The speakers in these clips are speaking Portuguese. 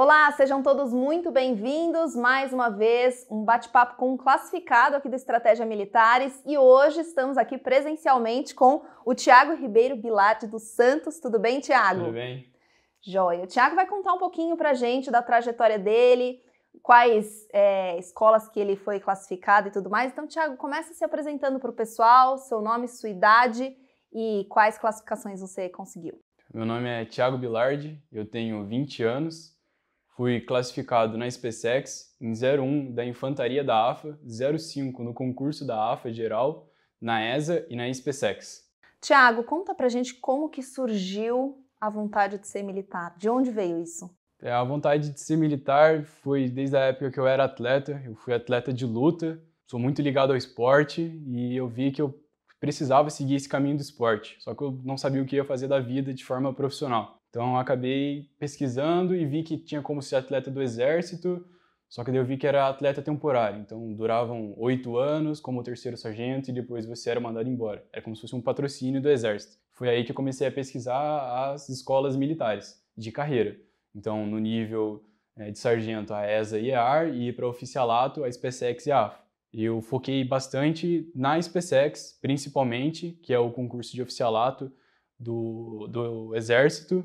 Olá, sejam todos muito bem-vindos. Mais uma vez, um bate-papo com um classificado aqui do Estratégia Militares. E hoje estamos aqui presencialmente com o Tiago Ribeiro Bilate dos Santos. Tudo bem, Tiago? Tudo bem. Joia. O Tiago vai contar um pouquinho para gente da trajetória dele, quais é, escolas que ele foi classificado e tudo mais. Então, Tiago, começa se apresentando para o pessoal, seu nome, sua idade e quais classificações você conseguiu. Meu nome é Tiago Bilardi, eu tenho 20 anos. Fui classificado na SpaceX em 01 da Infantaria da AFA, 05 no concurso da AFA geral, na ESA e na SpaceX. Tiago, conta pra gente como que surgiu a vontade de ser militar. De onde veio isso? É, a vontade de ser militar foi desde a época que eu era atleta. Eu fui atleta de luta, sou muito ligado ao esporte e eu vi que eu precisava seguir esse caminho do esporte. Só que eu não sabia o que ia fazer da vida de forma profissional. Então acabei pesquisando e vi que tinha como ser atleta do exército, só que daí eu vi que era atleta temporário, então duravam oito anos como terceiro sargento e depois você era mandado embora. Era como se fosse um patrocínio do exército. Foi aí que eu comecei a pesquisar as escolas militares de carreira. Então no nível é, de sargento a ESA e EAR e para oficialato a SpaceX e a AFA. Eu foquei bastante na SpaceX, principalmente, que é o concurso de oficialato, do, do exército.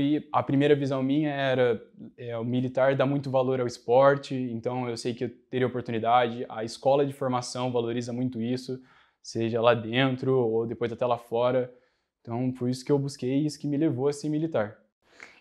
E a primeira visão minha era é, o militar dá muito valor ao esporte, então eu sei que eu teria oportunidade. A escola de formação valoriza muito isso, seja lá dentro ou depois até lá fora. Então, por isso que eu busquei e isso que me levou a ser militar.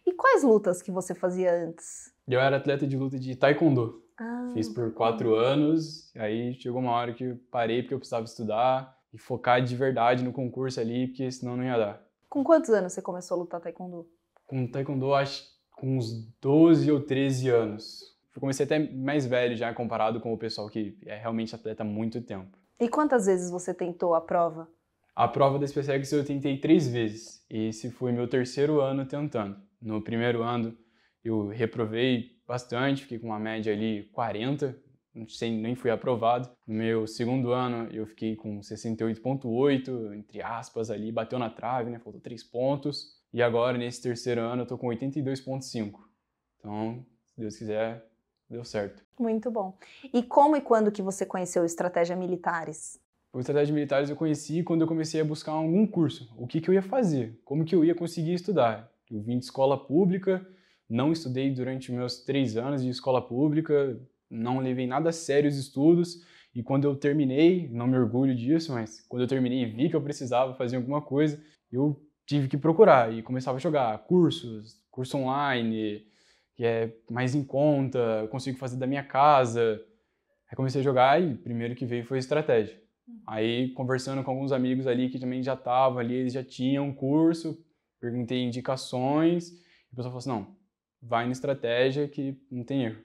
E quais lutas que você fazia antes? Eu era atleta de luta de taekwondo. Ah. Fiz por quatro anos, aí chegou uma hora que parei porque eu precisava estudar e focar de verdade no concurso ali, porque senão não ia dar. Com quantos anos você começou a lutar taekwondo? Com taekwondo, acho com uns 12 ou 13 anos. Eu comecei até mais velho já, comparado com o pessoal que é realmente atleta há muito tempo. E quantas vezes você tentou a prova? A prova da SpaceX eu tentei três vezes. e Esse foi meu terceiro ano tentando. No primeiro ano eu reprovei bastante, fiquei com uma média ali 40, sem, nem fui aprovado. No meu segundo ano, eu fiquei com 68,8, entre aspas, ali, bateu na trave, né? Faltou três pontos. E agora, nesse terceiro ano, eu tô com 82,5. Então, se Deus quiser, deu certo. Muito bom. E como e quando que você conheceu Estratégia Militares? O Estratégia Militares eu conheci quando eu comecei a buscar algum curso. O que, que eu ia fazer? Como que eu ia conseguir estudar? Eu vim de escola pública, não estudei durante meus três anos de escola pública, não levei nada a sério os estudos. E quando eu terminei, não me orgulho disso, mas quando eu terminei e vi que eu precisava fazer alguma coisa, eu tive que procurar e começava a jogar cursos, curso online, que é mais em conta, eu consigo fazer da minha casa. Aí comecei a jogar e primeiro que veio foi estratégia. Aí conversando com alguns amigos ali que também já estavam ali, eles já tinham curso, perguntei indicações, e o pessoal falou assim: "Não, vai na estratégia que não tem erro".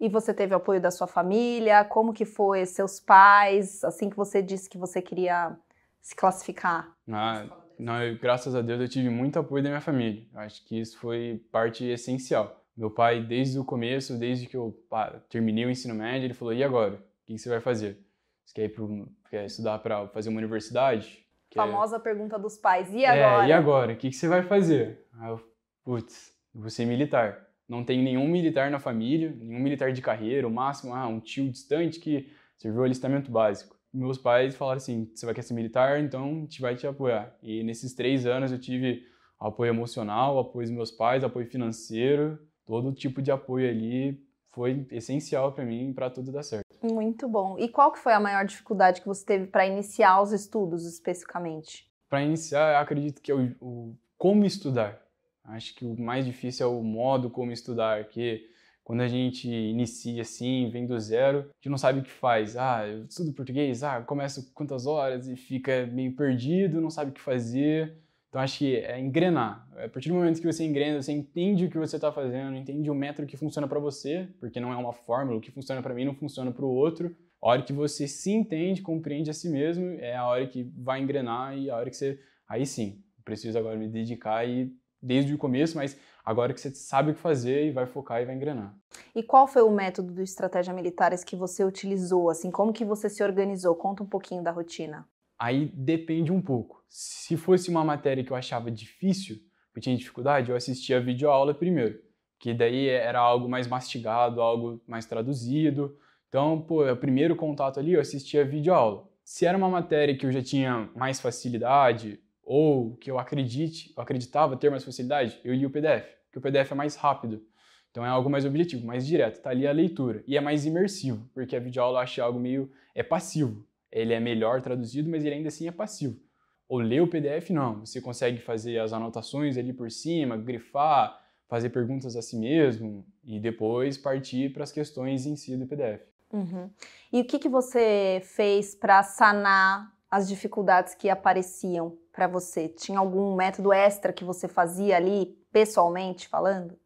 E você teve apoio da sua família? Como que foi? Seus pais? Assim que você disse que você queria se classificar? Ah, não, eu, graças a Deus eu tive muito apoio da minha família. Eu acho que isso foi parte essencial. Meu pai, desde o começo, desde que eu pá, terminei o ensino médio, ele falou: e agora? O que você vai fazer? Você quer, ir pro, quer estudar para fazer uma universidade? Quer... Famosa pergunta dos pais: e agora? É, e agora? O que você vai fazer? Aí eu, putz, vou ser militar não tenho nenhum militar na família, nenhum militar de carreira, o máximo, ah, um tio distante que serviu alistamento básico. Meus pais falaram assim: você vai querer ser militar, então a gente vai te apoiar. E nesses três anos eu tive apoio emocional, apoio dos meus pais, apoio financeiro, todo tipo de apoio ali foi essencial para mim para tudo dar certo. Muito bom. E qual que foi a maior dificuldade que você teve para iniciar os estudos especificamente? Para iniciar, eu acredito que eu, o como estudar. Acho que o mais difícil é o modo como estudar, que quando a gente inicia assim, vem do zero, a gente não sabe o que faz. Ah, eu estudo português, ah, começo quantas horas e fica meio perdido, não sabe o que fazer. Então acho que é engrenar. É, a partir do momento que você engrena, você entende o que você está fazendo, entende o método que funciona para você, porque não é uma fórmula, o que funciona para mim não funciona para o outro. A hora que você se entende, compreende a si mesmo, é a hora que vai engrenar e a hora que você. Aí sim, preciso agora me dedicar e desde o começo, mas agora que você sabe o que fazer e vai focar e vai engrenar. E qual foi o método do Estratégia Militares que você utilizou? Assim, como que você se organizou? Conta um pouquinho da rotina. Aí depende um pouco. Se fosse uma matéria que eu achava difícil, que eu tinha dificuldade, eu assistia a videoaula primeiro, que daí era algo mais mastigado, algo mais traduzido. Então, pô, é o primeiro contato ali eu assistia a videoaula. Se era uma matéria que eu já tinha mais facilidade, ou que eu acredite, eu acreditava ter mais facilidade, eu li o PDF, porque o PDF é mais rápido. Então é algo mais objetivo, mais direto, tá ali a leitura. E é mais imersivo, porque a videoaula acha algo meio é passivo. Ele é melhor traduzido, mas ele ainda assim é passivo. Ou ler o PDF não, você consegue fazer as anotações ali por cima, grifar, fazer perguntas a si mesmo e depois partir para as questões em si do PDF. Uhum. E o que, que você fez para sanar as dificuldades que apareciam para você? Tinha algum método extra que você fazia ali, pessoalmente falando?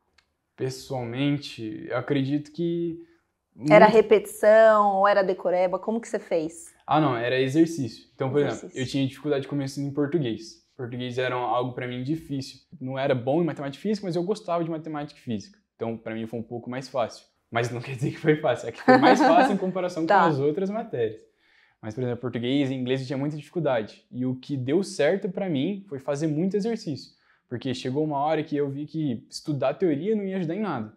Pessoalmente, eu acredito que. Muito... Era repetição ou era decoreba? Como que você fez? Ah, não, era exercício. Então, por exercício. exemplo, eu tinha dificuldade começando em português. Português era algo para mim difícil. Não era bom em matemática e física, mas eu gostava de matemática e física. Então, para mim foi um pouco mais fácil. Mas não quer dizer que foi fácil, é que foi mais fácil em comparação tá. com as outras matérias. Mas, por exemplo, português e inglês eu tinha muita dificuldade. E o que deu certo para mim foi fazer muito exercício. Porque chegou uma hora que eu vi que estudar teoria não ia ajudar em nada.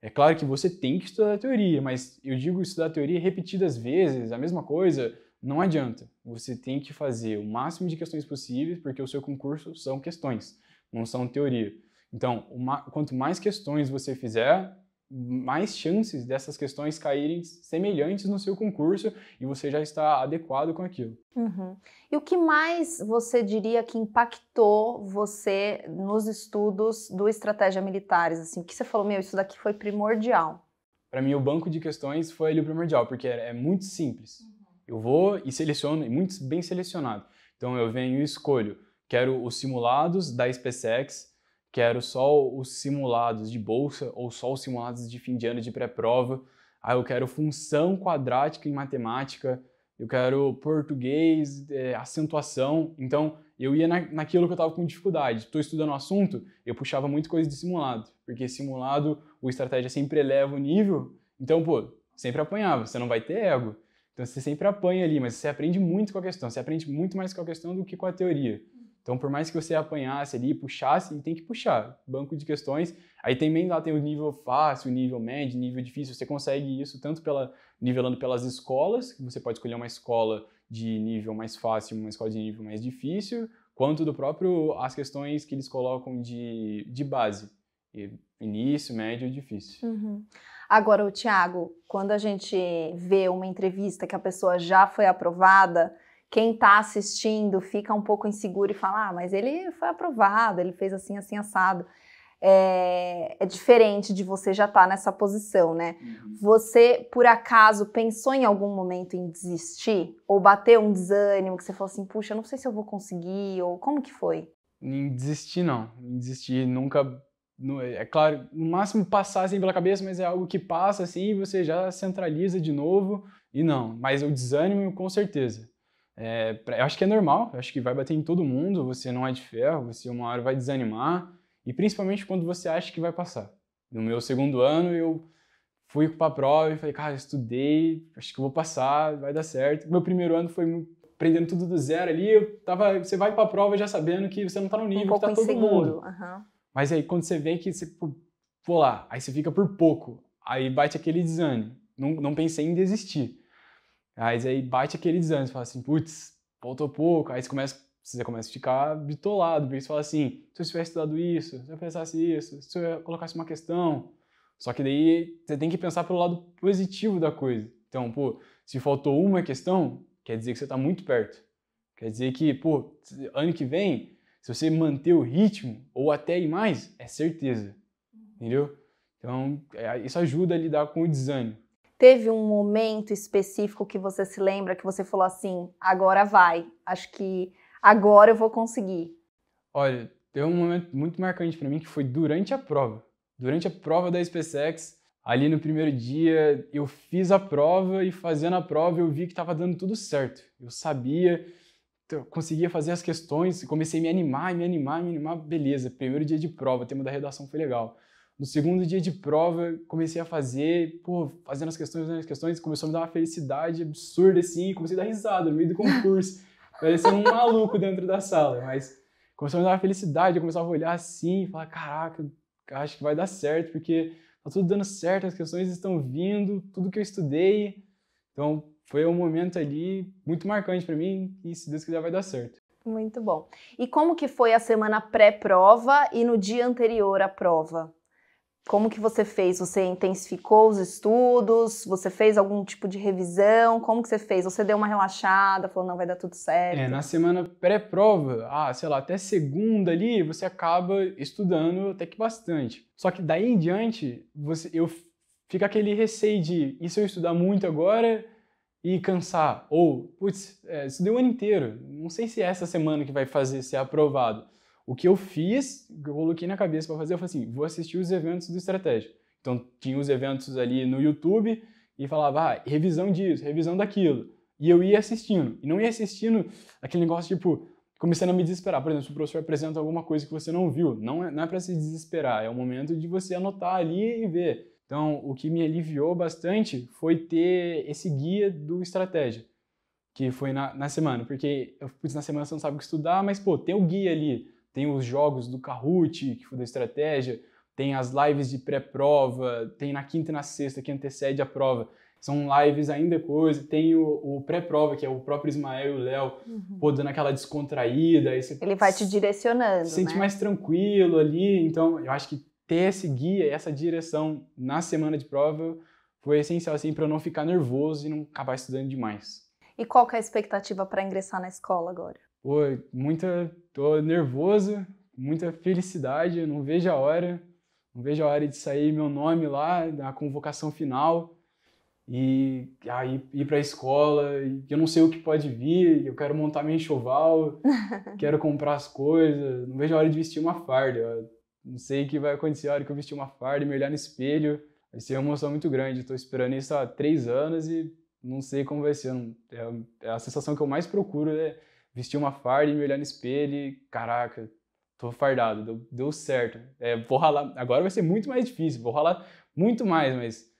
É claro que você tem que estudar teoria, mas eu digo estudar teoria repetidas vezes, a mesma coisa, não adianta. Você tem que fazer o máximo de questões possíveis, porque o seu concurso são questões, não são teoria. Então, uma, quanto mais questões você fizer, mais chances dessas questões caírem semelhantes no seu concurso e você já está adequado com aquilo. Uhum. E o que mais você diria que impactou você nos estudos do Estratégia Militares? Assim, o que você falou, meu, isso daqui foi primordial? Para mim, o banco de questões foi ali o primordial, porque é, é muito simples. Uhum. Eu vou e seleciono, e muito bem selecionado. Então, eu venho e escolho. Quero os simulados da SpaceX, que eram só os simulados de bolsa ou só os simulados de fim de ano de pré-prova. Aí eu quero função quadrática em matemática, eu quero português, é, acentuação. Então eu ia na, naquilo que eu estava com dificuldade. Estou estudando o assunto, eu puxava muito coisa de simulado, porque simulado, o estratégia sempre eleva o nível. Então, pô, sempre apanhava, você não vai ter ego. Então você sempre apanha ali, mas você aprende muito com a questão, você aprende muito mais com a questão do que com a teoria. Então, por mais que você apanhasse ali, puxasse, tem que puxar. Banco de questões. Aí também lá tem o nível fácil, nível médio, nível difícil. Você consegue isso tanto pela, nivelando pelas escolas, você pode escolher uma escola de nível mais fácil, uma escola de nível mais difícil, quanto do próprio as questões que eles colocam de, de base. Início, médio e difícil. Uhum. Agora, o Tiago, quando a gente vê uma entrevista que a pessoa já foi aprovada, quem está assistindo fica um pouco inseguro e fala, ah, mas ele foi aprovado, ele fez assim, assim, assado. É, é diferente de você já estar tá nessa posição, né? Uhum. Você, por acaso, pensou em algum momento em desistir? Ou bateu um desânimo que você falou assim, puxa, não sei se eu vou conseguir, ou como que foi? Em desistir, não. Em desistir, nunca é claro, no máximo passar assim pela cabeça, mas é algo que passa assim e você já centraliza de novo. E não, mas o desânimo com certeza. É, eu acho que é normal, eu acho que vai bater em todo mundo, você não é de ferro, você uma hora vai desanimar, e principalmente quando você acha que vai passar. No meu segundo ano, eu fui para a prova e falei, cara, estudei, acho que vou passar, vai dar certo. Meu primeiro ano foi aprendendo tudo do zero ali, eu tava, você vai para a prova já sabendo que você não está no nível um que tá todo mundo. Uhum. Mas aí quando você vê que você, pô lá, aí você fica por pouco, aí bate aquele desânimo. Não, não pensei em desistir aí aí bate aquele desânimo, você fala assim, putz, faltou pouco. Aí você começa, você começa a ficar bitolado, porque você fala assim, se eu tivesse estudado isso, se eu pensasse isso, se eu colocasse uma questão. Só que daí você tem que pensar pelo lado positivo da coisa. Então, pô, se faltou uma questão, quer dizer que você está muito perto. Quer dizer que, pô, ano que vem, se você manter o ritmo, ou até ir mais, é certeza. Entendeu? Então, é, isso ajuda a lidar com o desânimo. Teve um momento específico que você se lembra que você falou assim: agora vai, acho que agora eu vou conseguir? Olha, teve um momento muito marcante para mim que foi durante a prova. Durante a prova da SpaceX, ali no primeiro dia, eu fiz a prova e fazendo a prova eu vi que estava dando tudo certo. Eu sabia, eu conseguia fazer as questões, comecei a me animar, me animar, me animar, beleza. Primeiro dia de prova, o tema da redação foi legal. No segundo dia de prova, comecei a fazer, pô, fazendo as questões, fazendo as questões, começou a me dar uma felicidade absurda assim, comecei a dar risada no meio do concurso, parecendo um maluco dentro da sala, mas começou a me dar uma felicidade, eu começava a olhar assim, falar, caraca, acho que vai dar certo, porque tá tudo dando certo, as questões estão vindo, tudo que eu estudei. Então, foi um momento ali muito marcante para mim e se Deus quiser vai dar certo. Muito bom. E como que foi a semana pré-prova e no dia anterior à prova? Como que você fez? Você intensificou os estudos? Você fez algum tipo de revisão? Como que você fez? Você deu uma relaxada, falou, não, vai dar tudo certo? É, na semana pré-prova, ah, sei lá, até segunda ali, você acaba estudando até que bastante. Só que daí em diante, você, eu fica aquele receio de, e se eu estudar muito agora e cansar? Ou, putz, é, estudei o ano inteiro, não sei se é essa semana que vai fazer ser aprovado. O que eu fiz, que eu coloquei na cabeça para fazer, eu falei assim, vou assistir os eventos do Estratégia. Então tinha os eventos ali no YouTube e falava, ah, revisão disso, revisão daquilo. E eu ia assistindo. E não ia assistindo aquele negócio tipo, começando a me desesperar. Por exemplo, se o professor apresenta alguma coisa que você não viu, não é, não é para se desesperar, é o momento de você anotar ali e ver. Então, o que me aliviou bastante foi ter esse guia do Estratégia, que foi na, na semana, porque eu, na semana você não sabe o que estudar, mas pô, tem o guia ali tem os jogos do Kahoot, que foi da estratégia, tem as lives de pré-prova, tem na quinta e na sexta que antecede a prova. São lives ainda coisa, tem o, o pré-prova, que é o próprio Ismael e o Léo, uhum. pô, dando aquela descontraída. Ele vai te direcionando. Se sente né? mais tranquilo ali. Então, eu acho que ter esse guia, essa direção na semana de prova foi essencial, assim, para eu não ficar nervoso e não acabar estudando demais. E qual que é a expectativa para ingressar na escola agora? pô, muita, tô nervoso, muita felicidade, não vejo a hora, não vejo a hora de sair meu nome lá na convocação final e aí ah, ir para a escola, e eu não sei o que pode vir, eu quero montar meu enxoval, quero comprar as coisas, não vejo a hora de vestir uma farda, não sei o que vai acontecer a hora que eu vestir uma farda, me olhar no espelho, vai ser uma emoção muito grande, estou esperando isso há três anos e não sei como vai ser, é, é a sensação que eu mais procuro é né? vestir uma farda e me olhar no espelho e, caraca, tô fardado, deu, deu certo. É, vou ralar, agora vai ser muito mais difícil, vou ralar muito mais, mas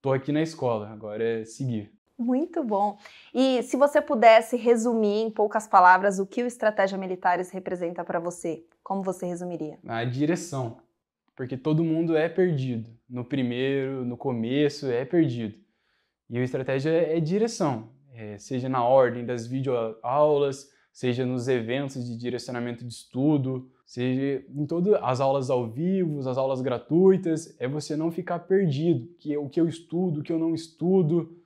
tô aqui na escola, agora é seguir. Muito bom. E se você pudesse resumir em poucas palavras o que o Estratégia Militares representa para você, como você resumiria? A direção. Porque todo mundo é perdido. No primeiro, no começo, é perdido. E o estratégia é direção é, seja na ordem das videoaulas, seja nos eventos de direcionamento de estudo, seja em todas as aulas ao vivo, as aulas gratuitas, é você não ficar perdido, que é o que eu estudo, o que eu não estudo.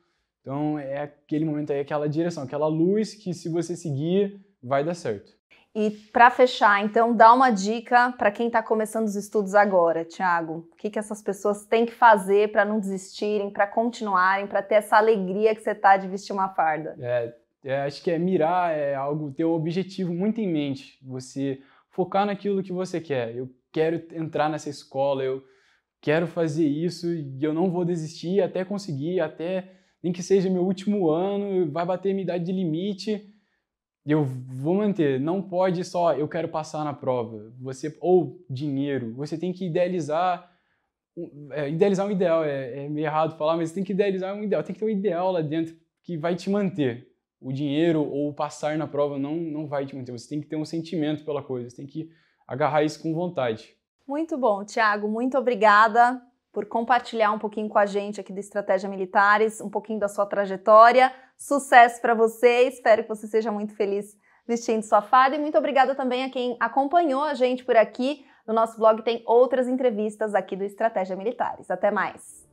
Então é aquele momento aí, aquela direção, aquela luz que se você seguir, vai dar certo. E para fechar, então, dá uma dica para quem está começando os estudos agora, Tiago. O que, que essas pessoas têm que fazer para não desistirem, para continuarem, para ter essa alegria que você está de vestir uma farda? É, é, acho que é mirar, é algo, ter um objetivo muito em mente. Você focar naquilo que você quer. Eu quero entrar nessa escola, eu quero fazer isso e eu não vou desistir até conseguir, até nem que seja meu último ano, vai bater minha idade de limite eu vou manter. Não pode só eu quero passar na prova. Você ou dinheiro. Você tem que idealizar. É, idealizar um ideal é, é, meio errado falar, mas tem que idealizar um ideal. Tem que ter um ideal lá dentro que vai te manter. O dinheiro ou passar na prova não não vai te manter. Você tem que ter um sentimento pela coisa. Você tem que agarrar isso com vontade. Muito bom, Thiago. Muito obrigada por compartilhar um pouquinho com a gente aqui do Estratégia Militares, um pouquinho da sua trajetória. Sucesso para você, espero que você seja muito feliz vestindo sua fada e muito obrigada também a quem acompanhou a gente por aqui. No nosso blog tem outras entrevistas aqui do Estratégia Militares. Até mais!